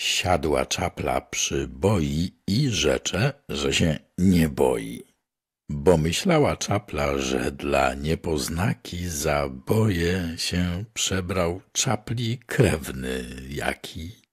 Siadła czapla przy boi i rzecze, że się nie boi. Bo myślała czapla, że dla niepoznaki za boję się przebrał czapli krewny jaki